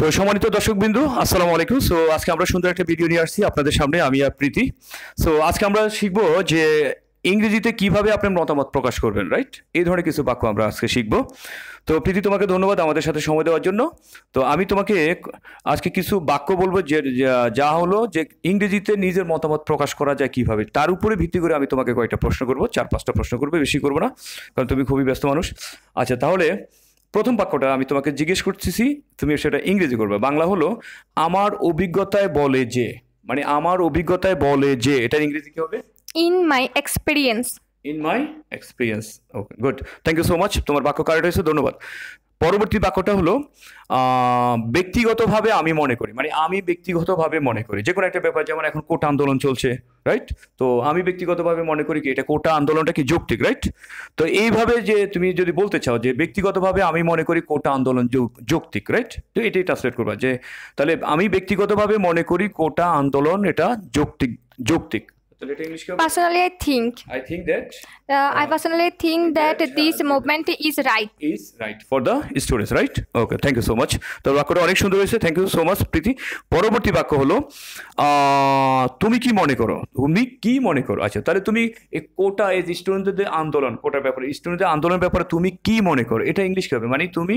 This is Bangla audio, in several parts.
তো সম্মানিত দর্শকবিন্দু আসসালামু আলাইকুম সো আজকে আমরা সুন্দর একটা ভিডিও নিয়ে আসছি আপনাদের সামনে আমি আর প্রীতি সো আজকে আমরা শিখব যে ইংরেজিতে কিভাবে আপনার মতামত প্রকাশ করবেন রাইট এই ধরনের কিছু বাক্য আমরা আজকে শিখব তো প্রীতি তোমাকে ধন্যবাদ আমাদের সাথে সময় দেওয়ার জন্য তো আমি তোমাকে আজকে কিছু বাক্য বলবো যে যা হলো যে ইংরেজিতে নিজের মতামত প্রকাশ করা যায় কিভাবে তার উপরে ভিত্তি করে আমি তোমাকে কয়েকটা প্রশ্ন করব চার পাঁচটা প্রশ্ন করবো বেশি করবো না কারণ তুমি খুবই ব্যস্ত মানুষ আচ্ছা তাহলে প্রথম বাক্যটা আমি তোমাকে জিজ্ঞেস করতেছি তুমি সেটা ইংরেজি করবে বাংলা হলো আমার অভিজ্ঞতায় বলে যে মানে আমার অভিজ্ঞতায় বলে যে এটা ইংরেজি কি হবে in my experience in my experience okay good thank you so much তোমার বাক্য কারেক্ট হয়েছে ধন্যবাদ পরবর্তী বাক্যটা হলো ব্যক্তিগতভাবে আমি মনে করি মানে আমি ব্যক্তিগতভাবে মনে করি যে কোনো একটা ব্যাপার যেমন এখন কোটা আন্দোলন চলছে রাইট তো আমি ব্যক্তিগতভাবে মনে করি কি এটা কোটা আন্দোলনটা কি যৌক্তিক রাইট তো এইভাবে যে তুমি যদি বলতে চাও যে ব্যক্তিগতভাবে আমি মনে করি কোটা আন্দোলন যৌক্তিক রাইট তো এটাই ট্রান্সলেট করবা যে তাহলে আমি ব্যক্তিগতভাবে মনে করি কোটা আন্দোলন এটা যৌক্তিক যৌক্তিক The letter English kya Personally, I think. I think that. Uh, I uh, personally think that, that this movement is right. Is right for the students, right? Okay, thank you so much. তো বাক্যটা অনেক সুন্দর হয়েছে thank you so much Priti পরবর্তী বাক্য হলো তুমি কি মনে করো তুমি কি মনে করো আচ্ছা তাহলে তুমি এই কোটা এই স্টুডেন্টদের আন্দোলন কোটার ব্যাপারে স্টুডেন্টদের আন্দোলনের ব্যাপারে তুমি কি মনে করো এটা ইংলিশ কী হবে মানে তুমি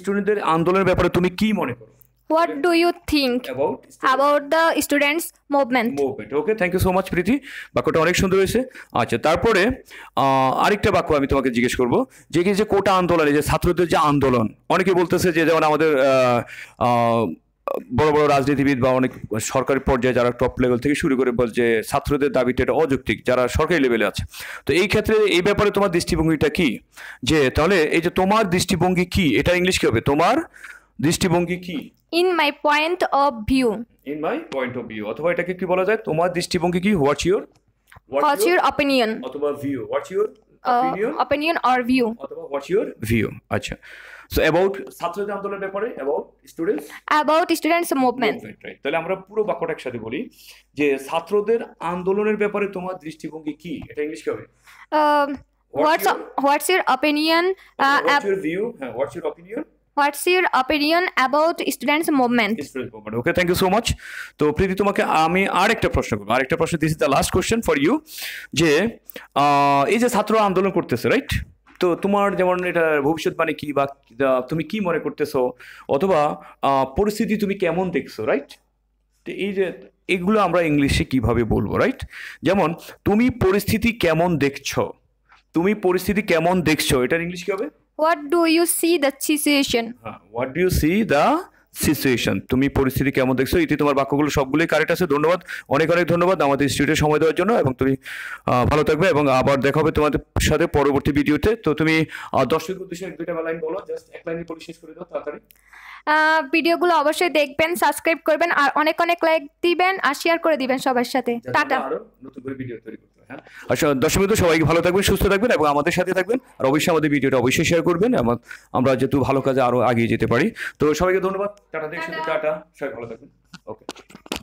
স্টুডেন্টদের আন্দোলনের ব্যাপারে তুমি কি মনে করো what do you think about students? about the students movement movement okay thank you so much প্রীতি বাক্যটা অনেক সুন্দর হয়েছে আচ্ছা তারপরে আরেকটা বাক্য আমি তোমাকে জিজ্ঞেস করব যে কি যে কোটা আন্দোলনে যে ছাত্রদের যে আন্দোলন অনেকে বলতেছে যে যেমন আমাদের বড় বড় রাজনীতিবিদ বা অনেক সরকারি পর্যায়ে যারা টপ লেভেল থেকে শুরু করে বল যে ছাত্রদের দাবিটা এটা অযৌক্তিক যারা সরকারি লেভেলে আছে তো এই ক্ষেত্রে এই ব্যাপারে তোমার দৃষ্টিভঙ্গিটা কি যে তাহলে এই যে তোমার দৃষ্টিভঙ্গি কি এটা ইংলিশ কি হবে তোমার দৃষ্টিভঙ্গি কি in my point of view in my point of view অথবা এটাকে কি বলা যায় তোমার দৃষ্টিভঙ্গি কি what's your what's your opinion অথবা view what's your opinion or view অথবা হোয়াটস ইউর ভিউ আচ্ছা সো অ্যাবাউট ছাত্রদের আন্দোলনের ব্যাপারে about students about students movement তাহলে আমরা পুরো বাক্যটা একসাথে বলি যে ছাত্রদের আন্দোলনের ব্যাপারে তোমার দৃষ্টিভঙ্গি কি এটা ইংলিশ কি হবে what's what's your opinion what's your view হ্যাঁ what's your opinion what's your opinion about students movement okay thank you so much তো প্রীতি তোমাকে আমি আর একটা প্রশ্ন করবো আরেকটা প্রশ্ন দিয়েছি the last question for you যে এই যে ছাত্র আন্দোলন করতেছে রাইট তো তোমার যেমন এটা ভবিষ্যৎবাণী মানে কি বা তুমি কি মনে করতেছো অথবা পরিস্থিতি তুমি কেমন দেখছো রাইট তো এই যে এগুলো আমরা ইংলিশে কিভাবে বলবো রাইট যেমন তুমি পরিস্থিতি কেমন দেখছো তুমি পরিস্থিতি কেমন দেখছো এটার ইংলিশ কি হবে what do you see the situation what do you see the situation তুমি পরিস্থিতি কেমন দেখছো এটি তোমার বাক্যগুলো সবগুলোই কারেক্ট আছে ধন্যবাদ অনেক অনেক ধন্যবাদ আমাদের ইনস্টিটিউটে সময় দেওয়ার জন্য এবং তুমি ভালো থাকবে এবং আবার দেখা হবে তোমাদের সাথে পরবর্তী ভিডিওতে তো তুমি দর্শক উদ্দেশ্যে এক দুইটা লাইন বলো জাস্ট এক লাইনে পড়ে শেষ করে দাও তাড়াতাড়ি ভিডিওগুলো অবশ্যই দেখবেন সাবস্ক্রাইব করবেন আর অনেক অনেক লাইক দিবেন আর শেয়ার করে দিবেন সবার সাথে টাটা আরো নতুন করে ভিডিও তৈরি হ্যাঁ আচ্ছা, দর্শক বন্ধু সবাইকে ভালো থাকবেন সুস্থ থাকবেন এবং আমাদের সাথে থাকবেন আর অবশ্যই আমাদের ভিডিওটা অবশ্যই শেয়ার করবেন এবং আমরা যেহেতু ভালো কাজে আরও এগিয়ে যেতে পারি তো সবাইকে ধন্যবাদ টাটা দেখছি টাটা সবাই ভালো থাকবেন ওকে